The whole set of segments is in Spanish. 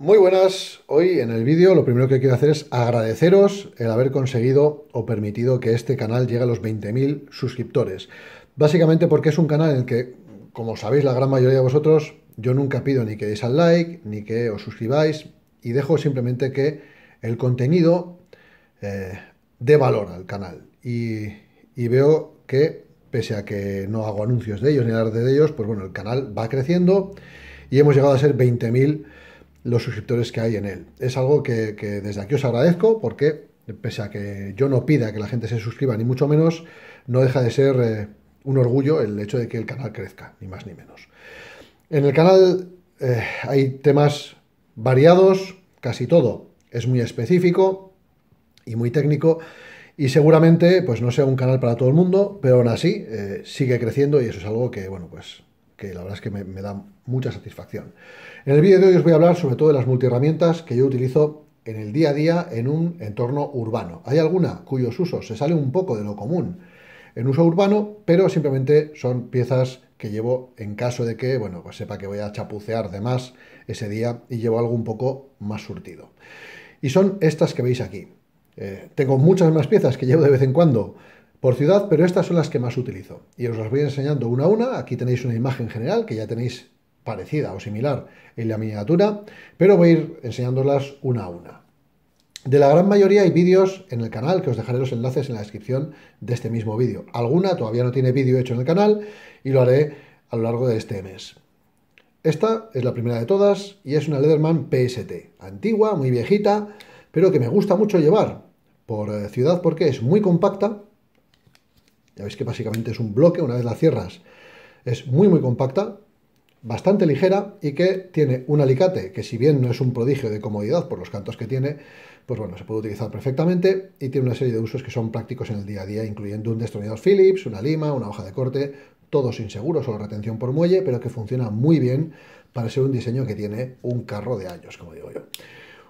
Muy buenas, hoy en el vídeo lo primero que quiero hacer es agradeceros el haber conseguido o permitido que este canal llegue a los 20.000 suscriptores. Básicamente porque es un canal en el que, como sabéis la gran mayoría de vosotros, yo nunca pido ni que deis al like, ni que os suscribáis y dejo simplemente que el contenido eh, dé valor al canal. Y, veo que, pese a que no hago anuncios de ellos ni hablar de ellos, pues bueno, el canal va creciendo y hemos llegado a ser 20.000 los suscriptores que hay en él. Es algo que, desde aquí os agradezco porque, pese a que yo no pida que la gente se suscriba, ni mucho menos, no deja de ser eh, un orgullo el hecho de que el canal crezca, ni más ni menos. En el canal eh, hay temas variados, casi todo es muy específico y muy técnico y seguramente pues no sea un canal para todo el mundo, pero aún así eh, sigue creciendo y eso es algo que, bueno, pues que la verdad es que me, da mucha satisfacción. En el vídeo de hoy os voy a hablar sobre todo de las multiherramientas que yo utilizo en el día a día en un entorno urbano. Hay alguna cuyos usos se salen un poco de lo común en uso urbano, pero simplemente son piezas que llevo en caso de que, bueno, pues sepa que voy a chapucear de más ese día y llevo algo un poco más surtido. Y son estas que veis aquí. Eh, tengo muchas más piezas que llevo de vez en cuando por ciudad, pero estas son las que más utilizo. Y os las voy enseñando una a una. Aquí tenéis una imagen general que ya tenéis parecida o similar en la miniatura, pero voy a ir enseñándolas una a una. De la gran mayoría hay vídeos en el canal, que os dejaré los enlaces en la descripción de este mismo vídeo. Alguna todavía no tiene vídeo hecho en el canal y lo haré a lo largo de este mes. Esta es la primera de todas y es una Leatherman PST, antigua, muy viejita, pero que me gusta mucho llevar por eh, ciudad porque es muy compacta ya veis que básicamente es un bloque una vez la cierras. Es muy muy compacta, bastante ligera y que tiene un alicate que si bien no es un prodigio de comodidad por los cantos que tiene, pues bueno, se puede utilizar perfectamente y tiene una serie de usos que son prácticos en el día a día, incluyendo un destornillador Phillips, una lima, una hoja de corte, todos inseguros, solo retención por muelle, pero que funciona muy bien para ser un diseño que tiene un carro de años, como digo yo.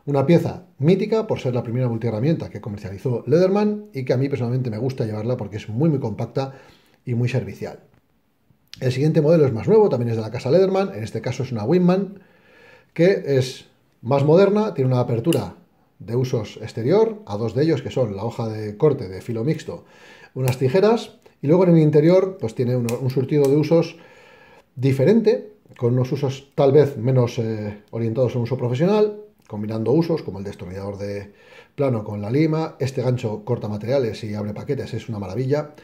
Una pieza mítica por ser la primera multiherramienta que comercializó Leatherman y que a mí personalmente me gusta llevarla porque es muy muy compacta y muy servicial. El siguiente modelo es más nuevo, también es de la casa Leatherman, en este caso es una Winman, que es más moderna, tiene una apertura de usos exterior, a dos de ellos que son la hoja de corte de filo mixto, unas tijeras, y luego en el interior pues tiene un, surtido de usos diferente, con unos usos tal vez menos eh, orientados a un uso profesional, combinando usos como el destornillador de plano con la lima, este gancho corta materiales y abre paquetes, es una maravilla.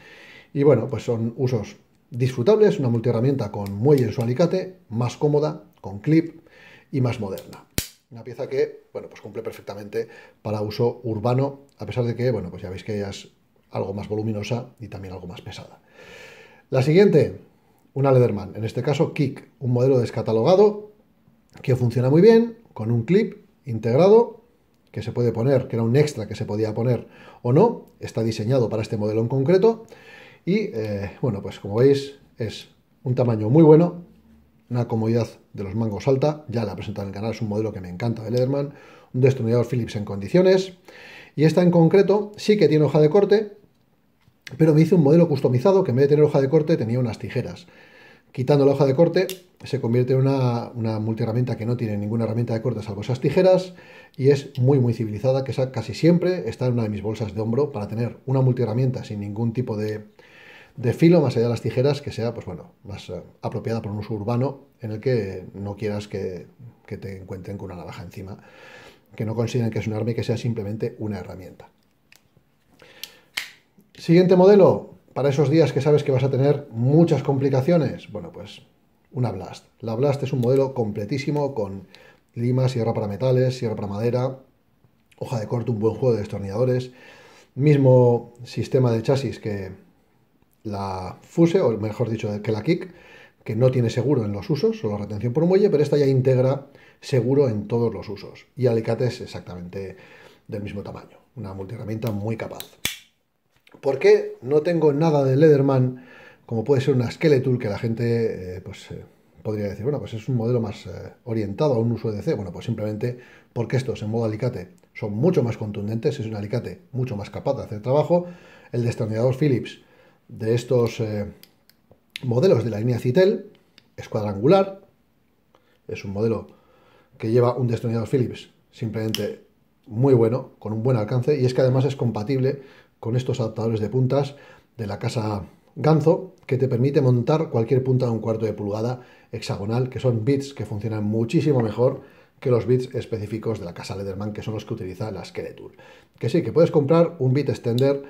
Y bueno, pues son usos disfrutables, una multiherramienta con muelle en su alicate, más cómoda, con clip y más moderna. Una pieza que, bueno, pues cumple perfectamente para uso urbano, a pesar de que, bueno, pues ya veis que ella es algo más voluminosa y también algo más pesada. La siguiente, una Leatherman, en este caso Kick, un modelo descatalogado que funciona muy bien, con un clip integrado que se puede poner, que era un extra que se podía poner o no, está diseñado para este modelo en concreto y eh, bueno, pues como veis es un tamaño muy bueno, una comodidad de los mangos alta, ya la he en el canal, es un modelo que me encanta de Lederman, un destornillador Philips en condiciones y esta en concreto sí que tiene hoja de corte, pero me hice un modelo customizado que en vez de tener hoja de corte tenía unas tijeras. Quitando la hoja de corte se convierte en una, una multiherramienta que no tiene ninguna herramienta de corte salvo esas tijeras y es muy muy civilizada, que casi siempre está en una de mis bolsas de hombro para tener una multiherramienta sin ningún tipo de, filo, más allá de las tijeras, que sea pues bueno, más eh, apropiada para un uso urbano en el que no quieras que, que te encuentren con una navaja encima, que no consideren que es un arma y que sea simplemente una herramienta. Siguiente modelo, para esos días que sabes que vas a tener muchas complicaciones, bueno, pues una Blast. La Blast es un modelo completísimo con lima, sierra para metales, sierra para madera, hoja de corte, un buen juego de destornilladores, mismo sistema de chasis que la Fuse, o mejor dicho, que la Kick, que no tiene seguro en los usos, solo retención por muelle, pero esta ya integra seguro en todos los usos. Y alicates exactamente del mismo tamaño, una multiherramienta muy capaz. ¿Por qué no tengo nada de Leatherman como puede ser una Skeletal, que la gente eh, pues, eh, podría decir, bueno, pues es un modelo más eh, orientado a un uso de c Bueno, pues simplemente porque estos en modo alicate son mucho más contundentes, es un alicate mucho más capaz de hacer trabajo. El destornillador Philips de estos modelos de la línea Citel es cuadrangular, es un modelo que lleva un destornillador Philips simplemente muy bueno, con un buen alcance, y es que además es compatible con estos adaptadores de puntas de la casa Ganzo, que te permite montar cualquier punta de un cuarto de pulgada hexagonal, que son bits que funcionan muchísimo mejor que los bits específicos de la casa Lederman, que son los que utiliza la Skeletool. Que sí, que puedes comprar un bit extender,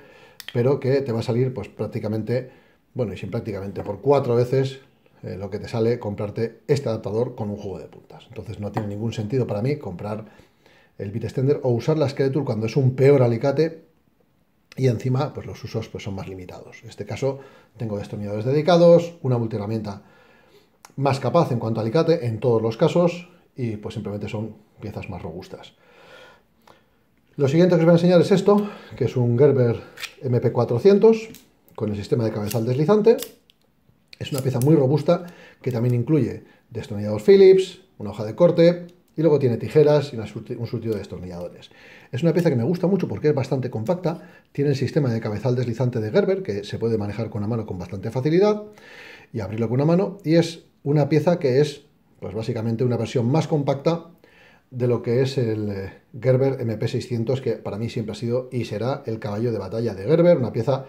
pero que te va a salir pues prácticamente, bueno, y sin prácticamente, por cuatro veces eh, lo que te sale comprarte este adaptador con un juego de puntas. Entonces no tiene ningún sentido para mí comprar el bit extender o usar la Skeletool cuando es un peor alicate y encima pues los usos pues, son más limitados. En este caso tengo destornilladores dedicados, una multiherramienta más capaz en cuanto a alicate en todos los casos y pues simplemente son piezas más robustas. Lo siguiente que os voy a enseñar es esto, que es un Gerber MP400 con el sistema de cabezal deslizante. Es una pieza muy robusta que también incluye destornillador Phillips, una hoja de corte, y luego tiene tijeras y un surtido de destornilladores. Es una pieza que me gusta mucho porque es bastante compacta, tiene el sistema de cabezal deslizante de Gerber, que se puede manejar con la mano con bastante facilidad, y abrirlo con una mano, y es una pieza que es, pues básicamente, una versión más compacta de lo que es el eh, Gerber MP600, que para mí siempre ha sido y será el caballo de batalla de Gerber, una pieza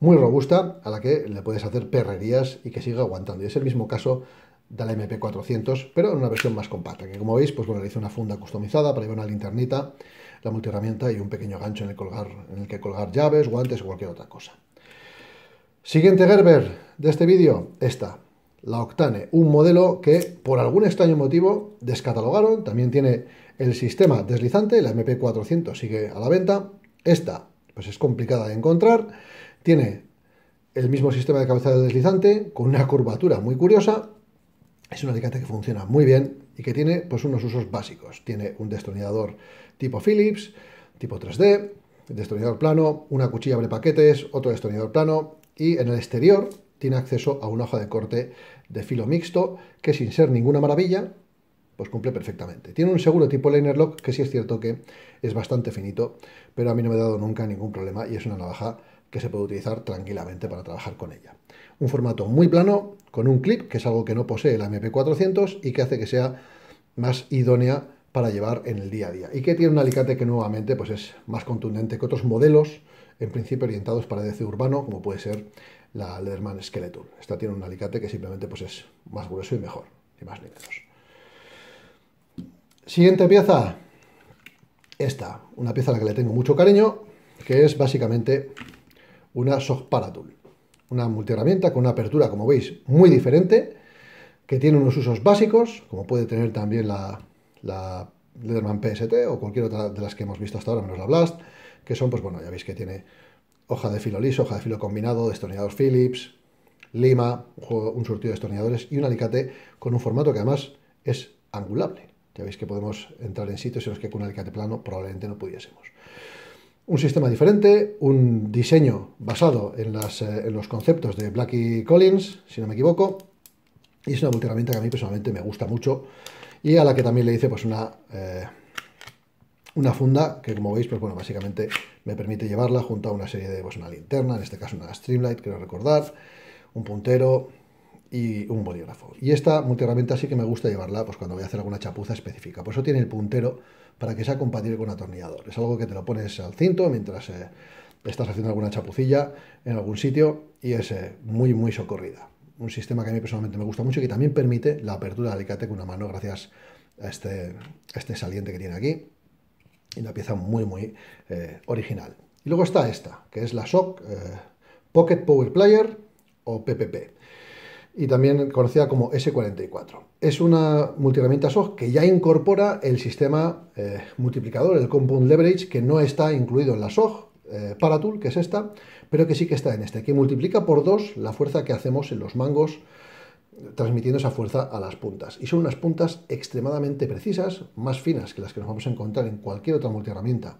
muy robusta a la que le puedes hacer perrerías y que siga aguantando. Y es el mismo caso de la MP400, pero en una versión más compacta, que como veis, pues bueno, le hice una funda customizada para llevar una linternita, la multiherramienta y un pequeño gancho en el, colgar, en el que colgar llaves, guantes o cualquier otra cosa. Siguiente Gerber de este vídeo, esta, la Octane, un modelo que por algún extraño motivo descatalogaron, también tiene el sistema deslizante, la MP400 sigue a la venta, esta pues es complicada de encontrar, tiene el mismo sistema de cabeza deslizante con una curvatura muy curiosa es un alicate que funciona muy bien y que tiene pues, unos usos básicos. Tiene un destornillador tipo Philips, tipo 3D, destornillador plano, una cuchilla abre paquetes, otro destornillador plano y en el exterior tiene acceso a una hoja de corte de filo mixto que sin ser ninguna maravilla pues cumple perfectamente. Tiene un seguro tipo liner lock que sí es cierto que es bastante finito, pero a mí no me ha dado nunca ningún problema y es una navaja que se puede utilizar tranquilamente para trabajar con ella. Un formato muy plano, con un clip, que es algo que no posee la MP400 y que hace que sea más idónea para llevar en el día a día. Y que tiene un alicate que nuevamente pues es más contundente que otros modelos, en principio orientados para DC urbano, como puede ser la Leatherman Skeleton. Esta tiene un alicate que simplemente pues es más grueso y mejor, y más ni Siguiente pieza, esta, una pieza a la que le tengo mucho cariño, que es básicamente una para Tool. Una multiherramienta con una apertura, como veis, muy diferente, que tiene unos usos básicos, como puede tener también la, la Leatherman PST o cualquier otra de las que hemos visto hasta ahora, menos la Blast, que son, pues bueno, ya veis que tiene hoja de filo liso, hoja de filo combinado, destornillador Philips, lima, un surtido de destornilladores y un alicate con un formato que además es angulable. Ya veis que podemos entrar en sitios en los que con un alicate plano probablemente no pudiésemos un sistema diferente, un diseño basado eh, en, los conceptos de Blackie Collins, si no me equivoco, y es una herramienta que a mí personalmente me gusta mucho y a la que también le hice pues una, eh, una funda que como veis pues bueno básicamente me permite llevarla junto a una serie de pues una linterna, en este caso una streamlight quiero recordar, un puntero, y un bolígrafo. Y esta multiherramienta sí que me gusta llevarla pues cuando voy a hacer alguna chapuza específica. Por eso tiene el puntero para que sea compatible con atornillador. Es algo que te lo pones al cinto mientras eh, estás haciendo alguna chapucilla en algún sitio y es eh, muy, muy socorrida. Un sistema que a mí personalmente me gusta mucho y que también permite la apertura del alicate con una mano gracias a este, este saliente que tiene aquí. Y una pieza muy, muy eh, original. Y luego está esta, que es la SOC Pocket Power Player o PPP y también conocida como S44. Es una multiherramienta SOG que ya incorpora el sistema eh, multiplicador, el Compound Leverage, que no está incluido en la SOG eh, para tool, que es esta, pero que sí que está en este, que multiplica por dos la fuerza que hacemos en los mangos transmitiendo esa fuerza a las puntas. Y son unas puntas extremadamente precisas, más finas que las que nos vamos a encontrar en cualquier otra multiherramienta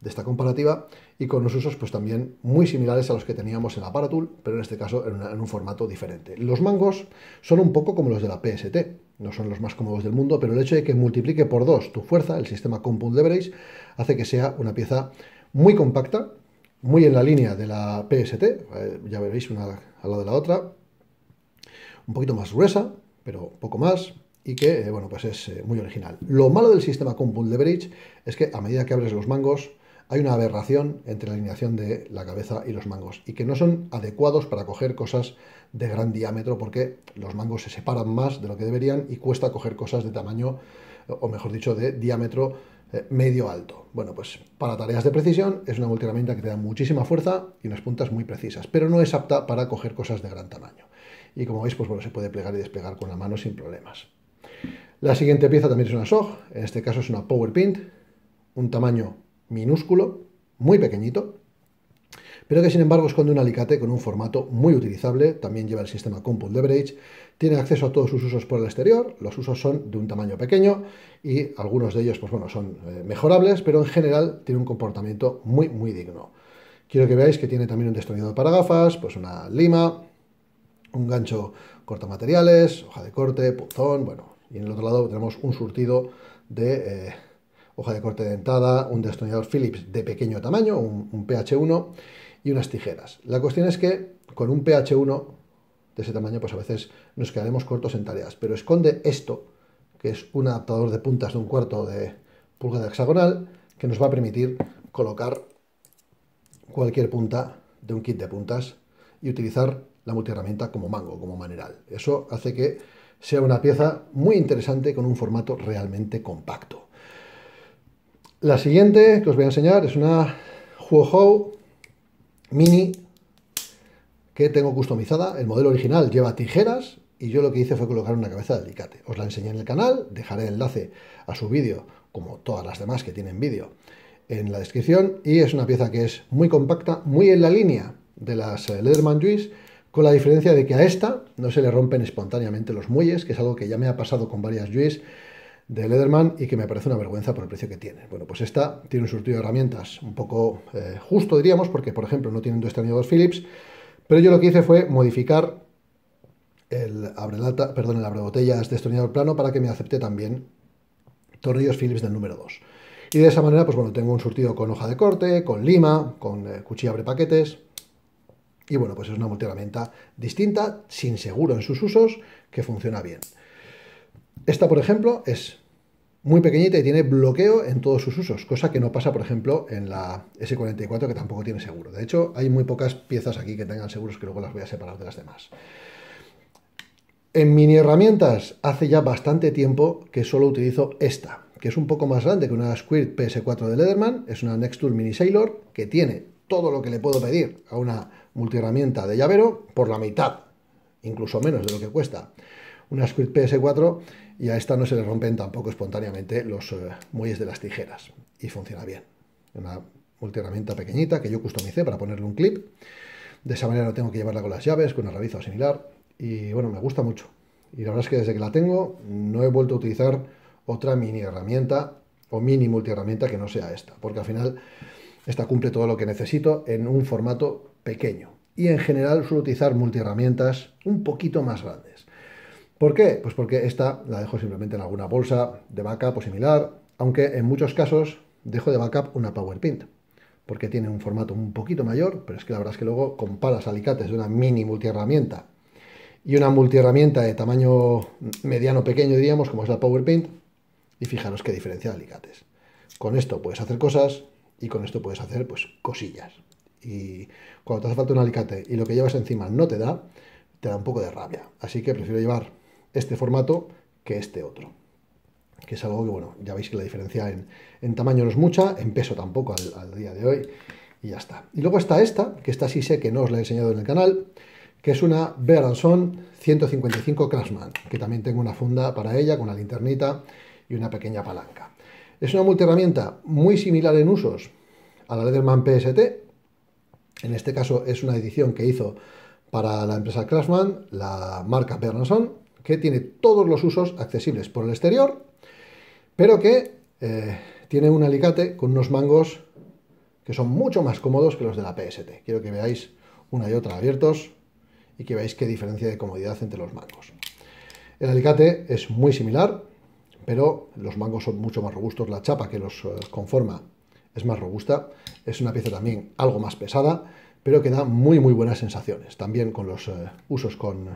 de esta comparativa y con los usos pues también muy similares a los que teníamos en la Paratool, pero en este caso en, un formato diferente. Los mangos son un poco como los de la PST, no son los más cómodos del mundo, pero el hecho de que multiplique por dos tu fuerza, el sistema Compound Leverage, hace que sea una pieza muy compacta, muy en la línea de la PST, eh, ya veréis una al lado de la otra, un poquito más gruesa, pero poco más, y que, eh, bueno, pues es eh, muy original. Lo malo del sistema Compound Leverage es que a medida que abres los mangos, hay una aberración entre la alineación de la cabeza y los mangos y que no son adecuados para coger cosas de gran diámetro porque los mangos se separan más de lo que deberían y cuesta coger cosas de tamaño, o mejor dicho, de diámetro eh, medio alto. Bueno, pues para tareas de precisión es una multiherramienta que te da muchísima fuerza y unas puntas muy precisas, pero no es apta para coger cosas de gran tamaño. Y como veis, pues bueno, se puede plegar y desplegar con la mano sin problemas. La siguiente pieza también es una SOG, en este caso es una Power Pint, un tamaño minúsculo, muy pequeñito, pero que sin embargo esconde un alicate con un formato muy utilizable, también lleva el sistema Compound Leverage tiene acceso a todos sus usos por el exterior, los usos son de un tamaño pequeño y algunos de ellos pues bueno, son eh, mejorables, pero en general tiene un comportamiento muy muy digno. Quiero que veáis que tiene también un destornillador para gafas, pues una lima, un gancho materiales, hoja de corte, punzón, bueno, y en el otro lado tenemos un surtido de eh, hoja de corte dentada, un destornillador Phillips de pequeño tamaño, un, PH1 y unas tijeras. La cuestión es que con un PH1 de ese tamaño, pues a veces nos quedaremos cortos en tareas, pero esconde esto, que es un adaptador de puntas de un cuarto de pulgada hexagonal, que nos va a permitir colocar cualquier punta de un kit de puntas y utilizar la multiherramienta como mango, como maneral. Eso hace que sea una pieza muy interesante con un formato realmente compacto. La siguiente que os voy a enseñar es una Huohou Mini que tengo customizada. El modelo original lleva tijeras y yo lo que hice fue colocar una cabeza de alicate. Os la enseñé en el canal, dejaré el enlace a su vídeo, como todas las demás que tienen vídeo, en la descripción. Y es una pieza que es muy compacta, muy en la línea de las eh, Leatherman Juice, con la diferencia de que a esta no se le rompen espontáneamente los muelles, que es algo que ya me ha pasado con varias Juice de Lederman y que me parece una vergüenza por el precio que tiene. Bueno, pues esta tiene un surtido de herramientas un poco eh, justo, diríamos, porque por ejemplo no tienen dos tornillos Phillips, pero yo lo que hice fue modificar el abrelata, perdón, destornillador plano para que me acepte también tornillos Phillips del número 2. Y de esa manera, pues bueno, tengo un surtido con hoja de corte, con lima, con eh, cuchilla abre paquetes. Y bueno, pues es una multiherramienta distinta, sin seguro en sus usos, que funciona bien. Esta, por ejemplo, es muy pequeñita y tiene bloqueo en todos sus usos, cosa que no pasa, por ejemplo, en la S44 que tampoco tiene seguro. De hecho, hay muy pocas piezas aquí que tengan seguros que luego las voy a separar de las demás. En mini herramientas, hace ya bastante tiempo que solo utilizo esta, que es un poco más grande que una Squirt PS4 de Leatherman, es una next tool Mini Sailor que tiene todo lo que le puedo pedir a una multiherramienta de llavero por la mitad incluso menos de lo que cuesta una script PS4 y a esta no se le rompen tampoco espontáneamente los eh, muelles de las tijeras y funciona bien. Una multiherramienta pequeñita que yo customicé para ponerle un clip. De esa manera no tengo que llevarla con las llaves, con una o similar y bueno, me gusta mucho. Y la verdad es que desde que la tengo no he vuelto a utilizar otra mini herramienta o mini multiherramienta que no sea esta, porque al final esta cumple todo lo que necesito en un formato pequeño y en general suelo utilizar multiherramientas un poquito más grandes. ¿Por qué? Pues porque esta la dejo simplemente en alguna bolsa de backup o similar, aunque en muchos casos dejo de backup una PowerPint, porque tiene un formato un poquito mayor, pero es que la verdad es que luego comparas alicates de una mini multiherramienta y una multiherramienta de tamaño mediano pequeño, diríamos, como es la PowerPint, y fijaros qué diferencia de alicates. Con esto puedes hacer cosas y con esto puedes hacer pues cosillas y cuando te hace falta un alicate y lo que llevas encima no te da, te da un poco de rabia. Así que prefiero llevar este formato que este otro. Que es algo que, bueno, ya veis que la diferencia en, tamaño no es mucha, en peso tampoco al, día de hoy. Y ya está. Y luego está esta, que esta sí sé que no os la he enseñado en el canal, que es una Son 155 Crashman, que también tengo una funda para ella con la linternita y una pequeña palanca. Es una multiherramienta muy similar en usos a la Leatherman PST, en este caso es una edición que hizo para la empresa Craftsman, la marca Bernason, que tiene todos los usos accesibles por el exterior, pero que eh, tiene un alicate con unos mangos que son mucho más cómodos que los de la PST. Quiero que veáis una y otra abiertos y que veáis qué diferencia de comodidad entre los mangos. El alicate es muy similar, pero los mangos son mucho más robustos, la chapa que los eh, conforma es más robusta, es una pieza también algo más pesada, pero que da muy muy buenas sensaciones, también con los eh, usos con eh,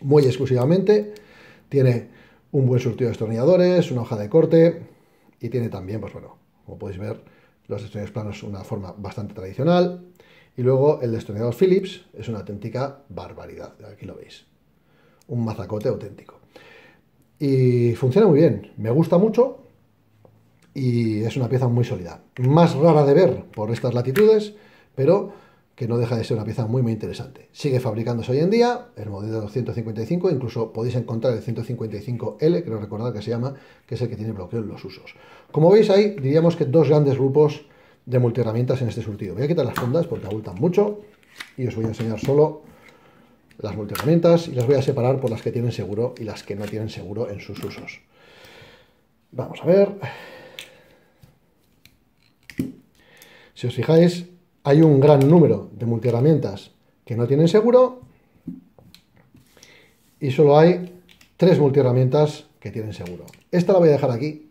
muelle exclusivamente, tiene un buen surtido de destornilladores, una hoja de corte y tiene también, pues bueno, como podéis ver, los destornilladores planos una forma bastante tradicional y luego el destornillador Philips es una auténtica barbaridad, aquí lo veis, un mazacote auténtico. Y funciona muy bien, me gusta mucho, y es una pieza muy sólida. Más rara de ver por estas latitudes, pero que no deja de ser una pieza muy muy interesante. Sigue fabricándose hoy en día el modelo 255, incluso podéis encontrar el 155L, creo recordar que se llama, que es el que tiene bloqueo en los usos. Como veis ahí, diríamos que dos grandes grupos de multiherramientas en este surtido. Voy a quitar las fundas porque abultan mucho y os voy a enseñar solo las multiherramientas y las voy a separar por las que tienen seguro y las que no tienen seguro en sus usos. Vamos a ver... Si os fijáis, hay un gran número de multiherramientas que no tienen seguro y solo hay tres multiherramientas que tienen seguro. Esta la voy a dejar aquí,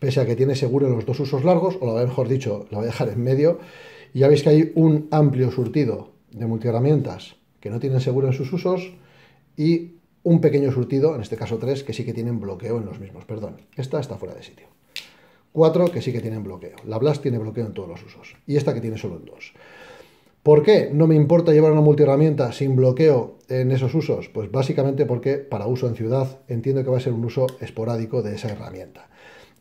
pese a que tiene seguro en los dos usos largos, o mejor dicho, la voy a dejar en medio. Y ya veis que hay un amplio surtido de multiherramientas que no tienen seguro en sus usos y un pequeño surtido, en este caso tres, que sí que tienen bloqueo en los mismos. Perdón, esta está fuera de sitio. Cuatro que sí que tienen bloqueo. La Blast tiene bloqueo en todos los usos. Y esta que tiene solo en dos. ¿Por qué no me importa llevar una multiherramienta sin bloqueo en esos usos? Pues básicamente porque para uso en ciudad entiendo que va a ser un uso esporádico de esa herramienta.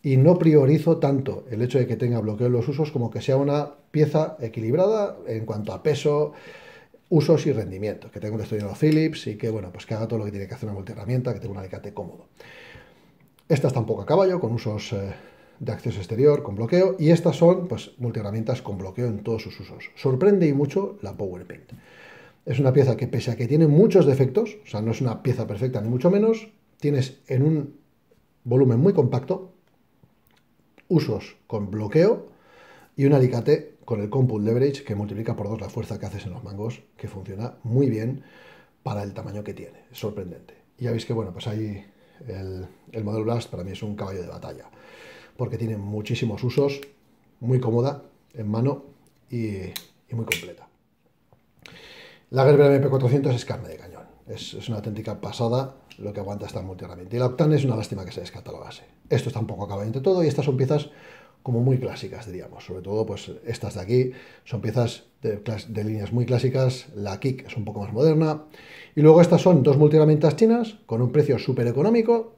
Y no priorizo tanto el hecho de que tenga bloqueo en los usos como que sea una pieza equilibrada en cuanto a peso, usos y rendimiento. Que tenga un los Philips y que, bueno, pues que haga todo lo que tiene que hacer una multiherramienta, que tenga un alicate cómodo. Esta está un poco a caballo, con usos... Eh, de acceso exterior con bloqueo y estas son pues multiherramientas con bloqueo en todos sus usos. Sorprende y mucho la PowerPaint. Es una pieza que pese a que tiene muchos defectos, o sea, no es una pieza perfecta ni mucho menos, tienes en un volumen muy compacto usos con bloqueo y un alicate con el Compute Leverage que multiplica por dos la fuerza que haces en los mangos, que funciona muy bien para el tamaño que tiene. Es sorprendente. Y ya veis que, bueno, pues ahí el, el modelo Blast para mí es un caballo de batalla porque tiene muchísimos usos, muy cómoda en mano y, muy completa. La Gerber MP400 es carne de cañón, es, una auténtica pasada lo que aguanta esta multiherramienta. Y la Octane es una lástima que se base. Esto está un poco acabado entre todo y estas son piezas como muy clásicas, diríamos. Sobre todo, pues estas de aquí son piezas de, líneas muy clásicas. La Kik es un poco más moderna. Y luego estas son dos multiherramientas chinas con un precio súper económico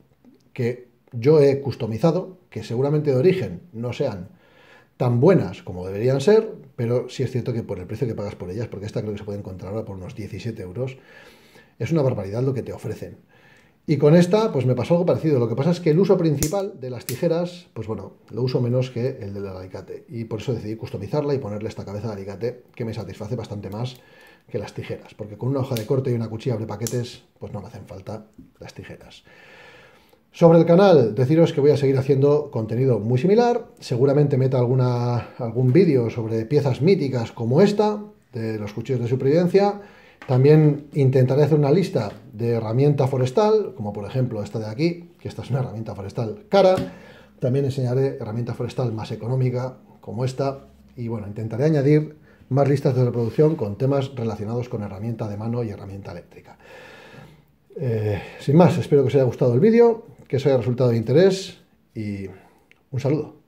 que yo he customizado, que seguramente de origen no sean tan buenas como deberían ser, pero sí es cierto que por el precio que pagas por ellas, porque esta creo que se puede encontrar ahora por unos 17 euros, es una barbaridad lo que te ofrecen. Y con esta, pues me pasó algo parecido. Lo que pasa es que el uso principal de las tijeras, pues bueno, lo uso menos que el del alicate. Y por eso decidí customizarla y ponerle esta cabeza de alicate, que me satisface bastante más que las tijeras. Porque con una hoja de corte y una cuchilla de paquetes, pues no me hacen falta las tijeras. Sobre el canal, deciros que voy a seguir haciendo contenido muy similar, seguramente meta alguna, algún vídeo sobre piezas míticas como esta, de los cuchillos de supervivencia, también intentaré hacer una lista de herramienta forestal, como por ejemplo esta de aquí, que esta es una herramienta forestal cara, también enseñaré herramienta forestal más económica, como esta, y bueno, intentaré añadir más listas de reproducción con temas relacionados con herramienta de mano y herramienta eléctrica. Eh, sin más, espero que os haya gustado el vídeo, que eso haya resultado de interés y un saludo.